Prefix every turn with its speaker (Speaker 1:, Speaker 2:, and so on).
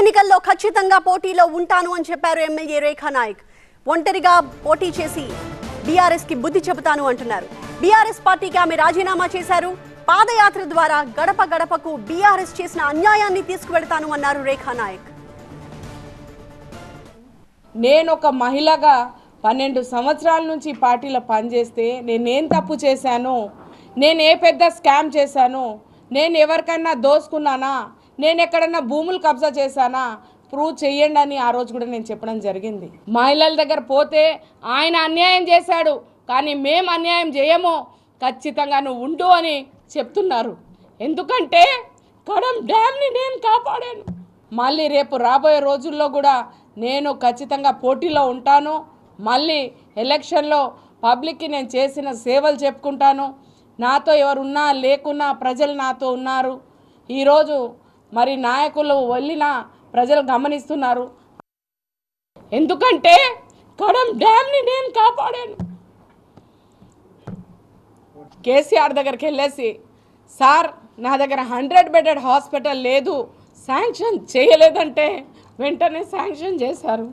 Speaker 1: ఎన్నికల్లో ఖచ్చితంగా పోటీలో ఉంటాను అని చెప్పారు ఎమ్మెల్యే రేఖా నాయక్ ఒంటరిగా పోటీ చేసి బీఆర్ఎస్ కి బుద్ధి చెబుతాను అంటున్నారు బీఆర్ఎస్ పార్టీకి ఆమె రాజీనామా చేశారు పాదయాత్ర ద్వారా గడప గడపకు బీఆర్ఎస్ చేసిన అన్యాయాన్ని తీసుకువెళ్తాను అన్నారు రేఖా నాయక్
Speaker 2: నేను ఒక మహిళగా పన్నెండు సంవత్సరాల నుంచి పార్టీలో పనిచేస్తే నేనేం తప్పు చేశాను నేను ఏ పెద్ద స్కామ్ చేశాను నేను ఎవరికైనా దోసుకున్నానా నేను ఎక్కడన్నా భూములు కబ్జా చేశానా ప్రూవ్ చేయండి అని ఆ రోజు కూడా నేను చెప్పడం జరిగింది మహిళల దగ్గర పోతే ఆయన అన్యాయం చేశాడు కానీ మేము అన్యాయం చేయము ఖచ్చితంగా నువ్వు ఉండు అని చెప్తున్నారు ఎందుకంటే కడం డ్యామ్ని నేను కాపాడాను మళ్ళీ రేపు రాబోయే రోజుల్లో కూడా నేను ఖచ్చితంగా పోటీలో ఉంటాను మళ్ళీ ఎలక్షన్లో పబ్లిక్కి నేను చేసిన సేవలు చెప్పుకుంటాను నాతో ఎవరున్నా లేకున్నా ప్రజలు నాతో ఉన్నారు ఈరోజు మరి నాయకులు వెళ్ళిన ప్రజలు గమనిస్తున్నారు ఎందుకంటే కడం డ్యామ్ని నేను కాపాడాను కేసీఆర్ దగ్గరికి వెళ్ళేసి సార్ నా దగ్గర హండ్రెడ్ బెడెడ్ హాస్పిటల్ లేదు శాంక్షన్ చేయలేదంటే వెంటనే శాంక్షన్ చేశారు